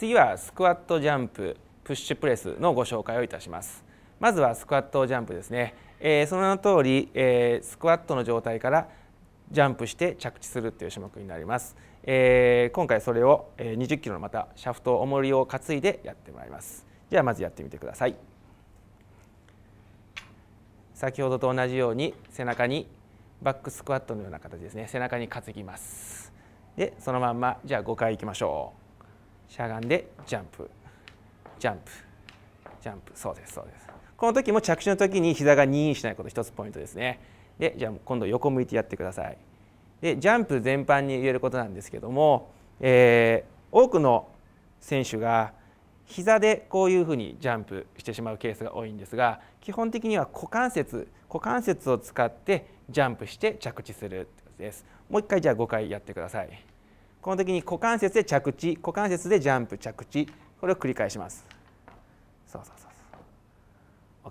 次はスクワットジャンププッシュプレスのご紹介をいたしますまずはスクワットジャンプですね、えー、その名の通り、えー、スクワットの状態からジャンプして着地するという種目になります、えー、今回それを20キロのまたシャフト重りを担いでやってもらいますじゃあまずやってみてください先ほどと同じように背中にバックスクワットのような形ですね背中に担ぎますでそのまんまじゃあ5回いきましょうしゃがんでジャンプジャンプジャンプそうですそうですこの時も着地の時に膝がニーンしないこと1つポイントですねでじゃあ今度横向いてやってくださいでジャンプ全般に言えることなんですけども、えー、多くの選手が膝でこういうふうにジャンプしてしまうケースが多いんですが基本的には股関節股関節を使ってジャンプして着地するですもう一回じゃあ5回やってくださいこの時に股関節で着地股関節でジャンプ着地これを繰り返しますそうそうそう OK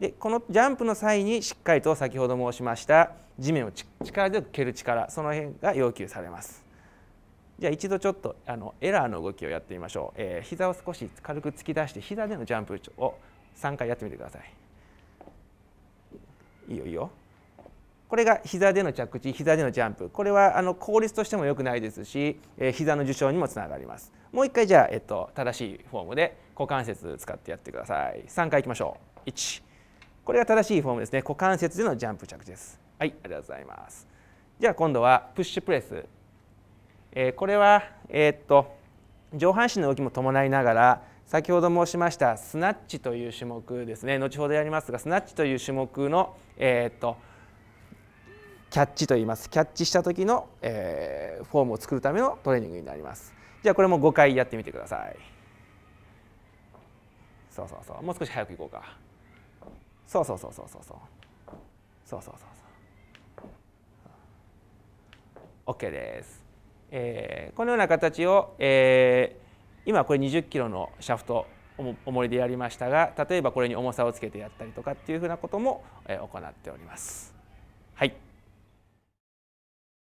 でこのジャンプの際にしっかりと先ほど申しました地面を力で蹴る力その辺が要求されますじゃあ一度ちょっとあのエラーの動きをやってみましょう、えー、膝を少し軽く突き出して膝でのジャンプを3回やってみてくださいいいよいいよこれが膝での着地膝でのジャンプこれはあの効率としても良くないですし、えー、膝の受傷にもつながりますもう一回じゃあ、えっと、正しいフォームで股関節使ってやってください3回いきましょう1これが正しいフォームですね股関節でのジャンプ着地ですはいありがとうございますじゃあ今度はプッシュプレス、えー、これはえー、っと上半身の動きも伴いながら先ほど申しましたスナッチという種目ですね後ほどやりますがスナッチという種目のえー、っとキャッチと言いますキャッチした時の、えー、フォームを作るためのトレーニングになりますじゃあこれも5回やってみてくださいそうそうそうもう少し早くいこうかそうそうそうそうそうそうそうそうそう OK です、えー、このような形を、えー、今これ2 0キロのシャフト重りでやりましたが例えばこれに重さをつけてやったりとかっていうふうなことも行っております。はい